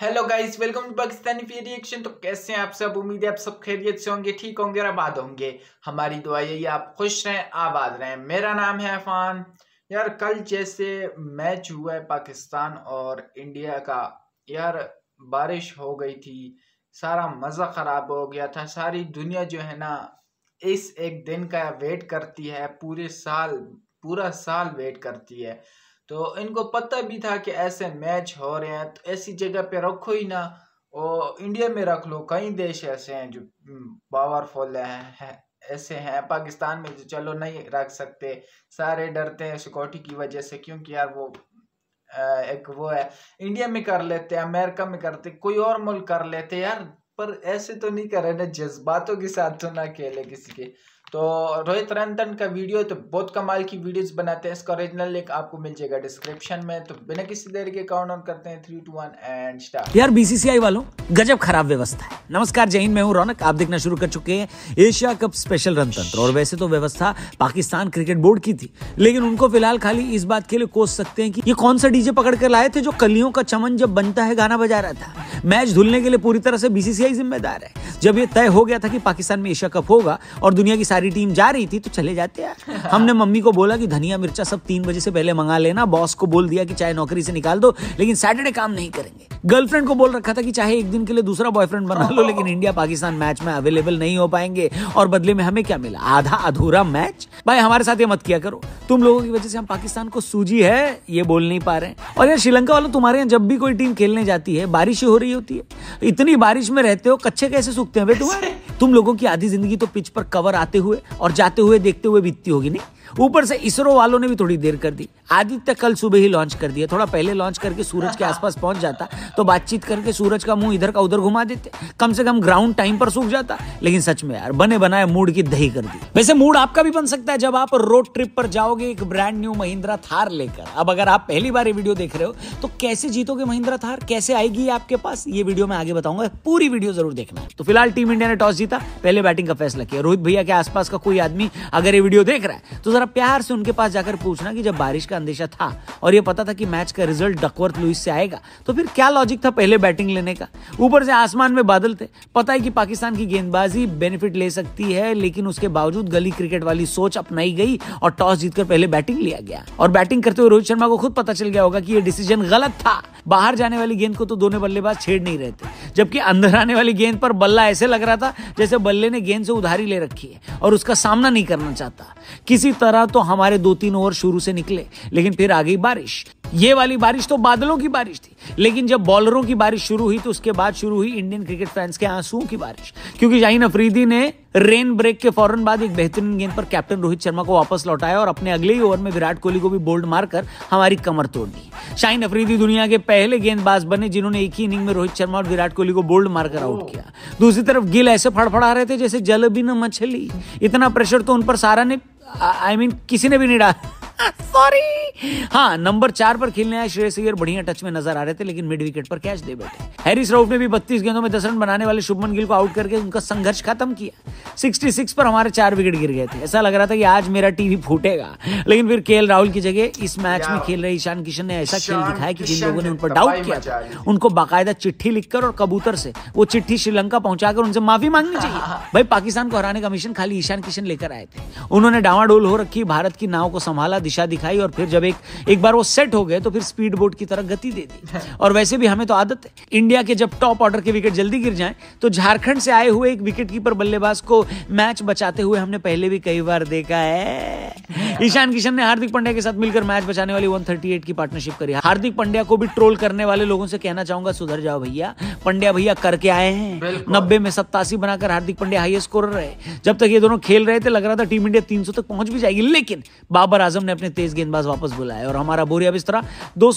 Hello guys welcome to Pakistani फिर reaction तो कैसे हैं आप सब उम्मीद है आप सब खैरियत से होंगे ठीक होंगे और आबाद होंगे हमारी दुआ यही आप खुश रहें आबाद रहें मेरा नाम है अफान यार कल जैसे मैच हुआ है पाकिस्तान और इंडिया का यार बारिश हो गई थी सारा मज़ा ख़राब हो गया था सारी दुनिया जो है ना इस एक दिन का वेट करती है पूरे साल पूरा साल वेट करती है तो इनको पता भी था कि ऐसे मैच हो रहे हैं तो ऐसी जगह पे रखो ही ना और इंडिया में रख लो कई देश ऐसे हैं जो पावरफुल हम्म, हैं है, ऐसे हैं पाकिस्तान में जो तो चलो नहीं रख सकते सारे डरते हैं सिक्योरिटी की वजह से क्योंकि यार वो एक वो है इंडिया में कर लेते हैं अमेरिका में करते कोई और मुल्क कर लेते यार पर ऐसे तो नहीं कर रहे ना जज्बातों के साथ तो ना खेले किसी के तो रोहित रंधन का वीडियो तो बहुत कमाल की वीडियोस बनाते हैं इसका ओरिजिनल लिंक आपको मिल जाएगा डिस्क्रिप्शन में तो बिना किसी देर के काउंट ऑन करते हैं three two one and start यार बीसीसीआई वालों गजब खराब व्यवस्था है नमस्कार जैन मैं हूं रौनक आप देखना शुरू कर चुके हैं एशिया कप स्पेशल रणतंत्र और वैसे तो व्यवस्था पाकिस्तान क्रिकेट बोर्ड की थी लेकिन उनको फिलहाल खाली इस बात के लिए कोस सकते हैं कि ये कौन सा डीजे पकड़ कर लाए थे जो कलियों का चमन जब बनता है गाना बजा रहा था मैच धुलने के लिए पूरी तरह से बीसीसीआई जिम्मेदार है जब ये तय हो गया था कि पाकिस्तान में एशिया कप होगा और दुनिया की सारी टीम जा रही थी तो चले जाते हैं हाँ। हमने मम्मी को बोला कि धनिया मिर्चा सब तीन बजे से पहले मंगा लेना बॉस को बोल दिया कि चाहे नौकरी से निकाल दो लेकिन सैटरडे काम नहीं करेंगे गर्लफ्रेंड को बोल रखा था कि चाहे एक दिन के लिए दूसरा बॉयफ्रेंड बना लो लेकिन इंडिया पाकिस्तान मैच में अवेलेबल नहीं हो पाएंगे और बदले में हमें क्या मिला आधा अधूरा मैच भाई हमारे साथ ये मत किया करो तुम लोगों की वजह से हम पाकिस्तान को सूजी है ये बोल नहीं पा रहे और यार श्रीलंका वालों तुम्हारे यहाँ जब भी कोई टीम खेलने जाती है बारिश ही हो रही होती है इतनी बारिश में रहते हो कच्चे कैसे सूख सूखते हैं बे तुम्हारे तो तुम लोगों की आधी जिंदगी तो पिच पर कवर आते हुए और जाते हुए देखते हुए बीतती होगी नहीं ऊपर से इसरो वालों ने भी थोड़ी देर कर दी आदित्य कल सुबह ही लॉन्च कर दिया थोड़ा पहले लॉन्च करके सूरज के आसपास पहुंच जाता तो बातचीत करके सूरज का मुंह इधर का उधर घुमा देते कम से कम ग्राउंड टाइम पर सूख जाता लेकिन सच में यार बने बनाए मूड की दही कर दी वैसे मूड आपका भी बन सकता है जब आप रोड ट्रिप पर जाओगे एक ब्रांड न्यू महिंद्रा थार लेकर अब अगर आप पहली बार ये वीडियो देख रहे हो तो कैसे जीतोगे महिंद्रा थार कैसे आएगी आपके पास ये वीडियो मैं आगे बताऊंगा पूरी वीडियो जरूर देखना तो फिलहाल टीम इंडिया ने टॉस जीता पहले बैटिंग का फैसला किया रोहित भैया के आसपास का कोई आदमी अगर ये वीडियो देख रहा है तो जरा प्यार से उनके पास जाकर पूछना कि जब बारिश का अंदेशा था और ये पता था कि मैच का रिजल्ट डकवर्थ लुइस से आएगा तो फिर क्या लॉजिक था पहले बैटिंग लेने का ऊपर से आसमान में बादल थे पता है कि पाकिस्तान की गेंदबाजी बेनिफिट ले सकती है लेकिन उसके बावजूद गली क्रिकेट वाली सोच अपनाई गई और टॉस जीतकर पहले बैटिंग लिया गया और बैटिंग करते हुए रोहित शर्मा को खुद पता चल गया होगा कि ये डिसीजन गलत था बाहर जाने वाली गेंद को तो दोनों बल्लेबाज छेड़ नहीं रहे थे जबकि अंदर आने वाली गेंद पर बल्ला ऐसे लग रहा था जैसे बल्ले ने गेंद से उधारी ले रखी है और उसका सामना नहीं करना चाहता किसी तरह तरह तो हमारे दो तीन ओवर शुरू से निकले लेकिन फिर आ गई बारिश ये वाली बारिश तो बादलों की बारिश थी लेकिन जब बॉलरों की बारिश शुरू हुई तो उसके बाद शुरू हुई इंडियन क्रिकेट फैंस के आंसुओं की बारिश क्योंकि शाहीन अफरीदी ने रेन ब्रेक के फौरन बाद एक बेहतरीन गेंद पर कैप्टन रोहित शर्मा को वापस लौटाया और अपने अगले ही ओवर में विराट कोहली को भी बोल्ड मारकर हमारी कमर तोड़ दी शाहीन अफरीदी दुनिया के पहले गेंदबाज बने जिन्होंने एक ही इनिंग में रोहित शर्मा और विराट कोहली को बोल्ड मारकर आउट किया दूसरी तरफ गिल ऐसे फड़फड़ा रहे थे जैसे जल भी न मछली इतना प्रेशर तो उन पर सारा ने आई मीन किसी ने भी नहीं डाला सॉरी हाँ नंबर चार पर खेलने आए श्रेयस अय्यर बढ़िया टच में नजर आ रहे थे लेकिन मिड विकेट पर कैच दे बैठे हैरिस राउट ने भी बत्तीस गेंदों में दस रन बनाने वाले शुभमन गिल को आउट करके उनका संघर्ष खत्म किया 66 पर हमारे चार विकेट गिर गए थे ऐसा लग रहा था कि आज मेरा टीवी फूटेगा लेकिन फिर के राहुल की जगह इस मैच में खेल रहे ईशान किशन ने ऐसा खेल दिखाया कि जिन लोगों ने उन पर डाउट किया उनको बाकायदा चिट्ठी लिखकर और कबूतर से वो चिट्ठी श्रीलंका पहुंचाकर उनसे माफी मांगनी चाहिए हाँ, हाँ। भाई पाकिस्तान को हराने का मिशन खाली ईशान किशन लेकर आए थे उन्होंने डावाडोल हो रखी भारत की नाव को संभाला दिशा दिखाई और फिर जब एक एक बार वो सेट हो गए तो फिर स्पीड बोट की तरह गति दे दी और वैसे भी हमें तो आदत है इंडिया के जब टॉप ऑर्डर के विकेट जल्दी गिर जाएं तो झारखंड से आए हुए एक विकेट कीपर बल्लेबाज को मैच बचाते हुए हमने पहले भी कई बार देखा है ईशान किशन ने हार्दिक पांड्या के साथ मिलकर मैच बचाने वाली 138 की पार्टनरशिप करी हार्दिक पांड्या को भी ट्रोल करने वाले लोगों से कहना चाहूंगा सुधर जाओ भैया पंड्या भैया करके आए हैं नब्बे में सत्तासी बनाकर हार्दिक पांड्या हाईएस्ट स्कोर रहे जब तक ये दोनों खेल रहे थे लग रहा था टीम इंडिया तीन तक पहुंच भी जाएगी लेकिन बाबर आजम ने अपने तेज गेंदबाज वापस बुलाया और हमारा बोरिया बिस्तरा दो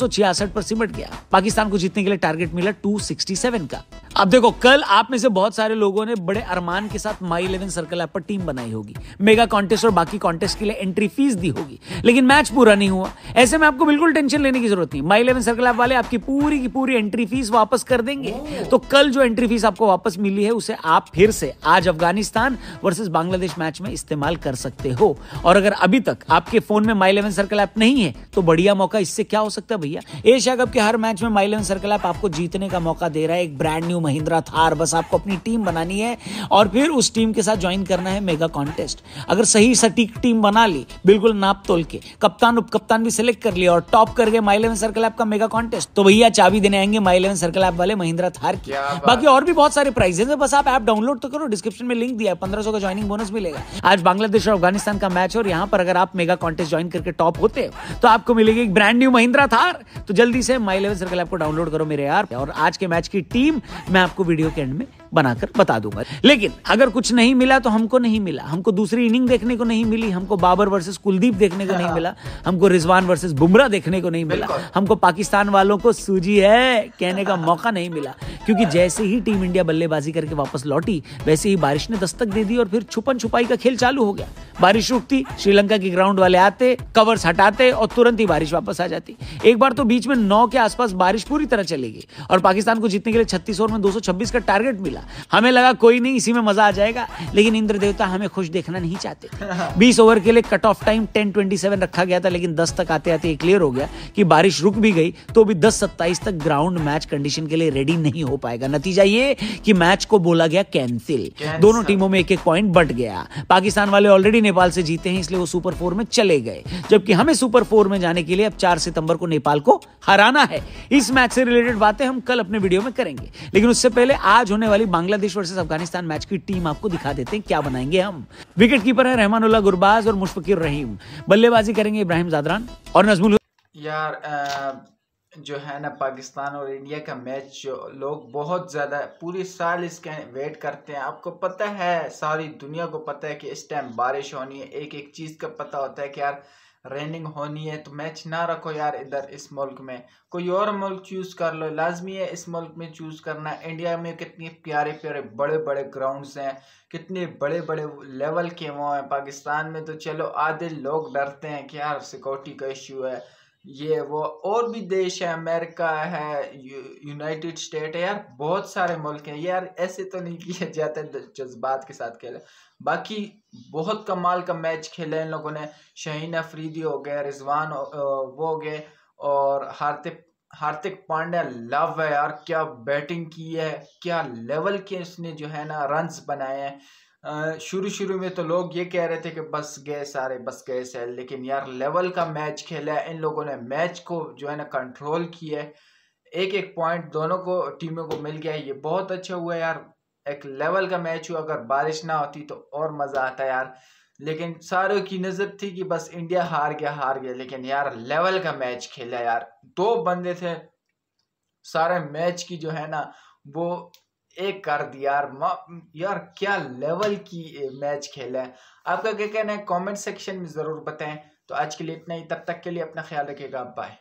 पर सिमट गया पाकिस्तान को जीतने के लिए टारगेट मिला टू का अब देखो कल आप में से बहुत सारे लोगों ने बड़े अरमान के साथ माई इलेवन सर्कल ऐप पर टीम बनाई होगी मेगा कॉन्टेस्ट और बाकी कॉन्टेस्ट के लिए एंट्री फीस रिलीज दी होगी लेकिन मैच पूरा नहीं हुआ ऐसे में आपको बिल्कुल टेंशन लेने की जरूरत नहीं माई इलेवन सर्कल ऐप वाले आपकी पूरी की पूरी एंट्री फीस वापस कर देंगे oh. तो कल जो एंट्री फीस आपको वापस मिली है उसे आप फिर से आज अफगानिस्तान वर्सेज बांग्लादेश मैच में इस्तेमाल कर सकते हो और अगर अभी तक आपके फोन में माई इलेवन सर्कल ऐप नहीं है तो बढ़िया मौका इससे क्या हो सकता है भैया एशिया कप के हर मैच में माई इलेवन सर्कल ऐप आपको जीतने का मौका दे रहा है एक ब्रांड न्यू महिंद्रा थार बस आपको अपनी टीम बनानी है और फिर उस टीम के साथ ज्वाइन करना है मेगा कॉन्टेस्ट अगर सही सटीक टीम बना ली बिल्कुल बिल्कुल नाप तोल के कप्तान उप कप्तान भी सिलेक्ट कर लिया और टॉप कर गए माई इलेवन सर्कल ऐप का मेगा कॉन्टेस्ट तो भैया चाबी देने आएंगे माई इलेवन सर्कल ऐप वाले महिंद्रा थार की बाकी और भी बहुत सारे प्राइजेस है बस आप ऐप डाउनलोड तो करो डिस्क्रिप्शन में लिंक दिया है पंद्रह का ज्वाइनिंग बोनस मिलेगा आज बांग्लादेश और अफगानिस्तान का मैच और यहाँ पर अगर आप मेगा कॉन्टेस्ट ज्वाइन करके टॉप होते हो तो आपको मिलेगी एक ब्रांड न्यू महिंद्रा थार तो जल्दी से माई इलेवन सर्कल ऐप को डाउनलोड करो मेरे यार और आज के मैच की टीम मैं आपको वीडियो के एंड में बनाकर बता दूंगा लेकिन अगर कुछ नहीं मिला तो हमको नहीं मिला हमको दूसरी इनिंग देखने को नहीं मिली हमको बाबर वर्सेस कुलदीप देखने को नहीं हाँ। मिला हमको रिजवान वर्सेस बुमराह देखने को नहीं मिला हमको पाकिस्तान वालों को सूजी है कहने का मौका नहीं मिला क्योंकि जैसे ही टीम इंडिया बल्लेबाजी करके वापस लौटी वैसे ही बारिश ने दस्तक दे दी और फिर छुपन छुपाई का खेल चालू हो गया बारिश रुकती श्रीलंका के ग्राउंड वाले आते कवर्स हटाते और तुरंत ही बारिश वापस आ जाती एक बार तो बीच में नौ के आसपास बारिश पूरी तरह चली गई और पाकिस्तान को जीतने के लिए छत्तीस ओवर में दो का टारगेट मिला मिला हमें लगा कोई नहीं इसी में मजा आ जाएगा लेकिन इंद्र देवता हमें खुश देखना नहीं चाहते थे बीस ओवर के लिए cut off time ten twenty seven रखा गया था लेकिन दस तक आते आते क्लियर हो गया कि बारिश रुक भी गई तो अभी दस सत्ताईस तक ग्राउंड मैच कंडीशन के लिए रेडी नहीं हो पाएगा नतीजा ये कि मैच को बोला गया कैंसिल दोनों टीमों में एक एक पॉइंट बट गया पाकिस्तान वाले ऑलरेडी नेपाल से जीते हैं इसलिए वो सुपर फोर में चले गए जबकि हमें सुपर फोर में जाने के लिए अब चार सितंबर को नेपाल को हराना है इस मैच से रिलेटेड बातें हम कल अपने वीडियो में करेंगे लेकिन उससे पहले आज होने वाली बांग्लादेश वर्सेस अफगानिस्तान मैच की टीम आपको दिखा देते हैं क्या बनाएंगे हम विकेट कीपर है रहमानुल्लाह गुरबाज और मुशफिर रहीम बल्लेबाजी करेंगे इब्राहिम जादरान और नजमुल यार जो है ना पाकिस्तान और इंडिया का मैच जो लोग बहुत ज़्यादा पूरी साल इसके वेट करते हैं आपको पता है सारी दुनिया को पता है कि इस टाइम बारिश होनी है एक एक चीज़ का पता होता है कि यार रनिंग होनी है तो मैच ना रखो यार इधर इस मुल्क में कोई और मुल्क चूज़ कर लो लाजमी है इस मुल्क में चूज़ करना इंडिया में कितने प्यारे प्यारे बड़े बड़े ग्राउंड्स हैं कितने बड़े बड़े लेवल के वो हैं पाकिस्तान में तो चलो आधे लोग डरते हैं कि यार सिक्योरिटी का इशू है ये वो और भी देश है अमेरिका है यूनाइटेड स्टेट है यार बहुत सारे मुल्क हैं यार ऐसे तो नहीं किया जाता जज्बात के साथ खेले बाकी बहुत कमाल का मैच खेला इन लोगों ने शहीन अफरीदी हो गए रिजवान वो हो गए और हार्दिक हार्दिक पांड्या लव है यार क्या बैटिंग की है क्या लेवल के उसने जो है ना रन्स बनाए हैं शुरू शुरू में तो लोग ये कह रहे थे कि बस गए सारे बस गए सारे लेकिन यार लेवल का मैच खेला है इन लोगों ने मैच को जो है ना कंट्रोल किया है एक एक पॉइंट दोनों को टीमों को मिल गया है ये बहुत अच्छा हुआ यार एक लेवल का मैच हुआ अगर बारिश ना होती तो और मज़ा आता यार लेकिन सारों की नज़र थी कि बस इंडिया हार गया हार गया लेकिन यार लेवल का मैच खेला यार दो बंदे थे सारे मैच की जो है ना वो एक कर दिया यार यार क्या लेवल की मैच खेला है आपका क्या कहना है कमेंट सेक्शन में ज़रूर बताएं तो आज के लिए इतना ही तब तक के लिए अपना ख्याल रखिएगा बाय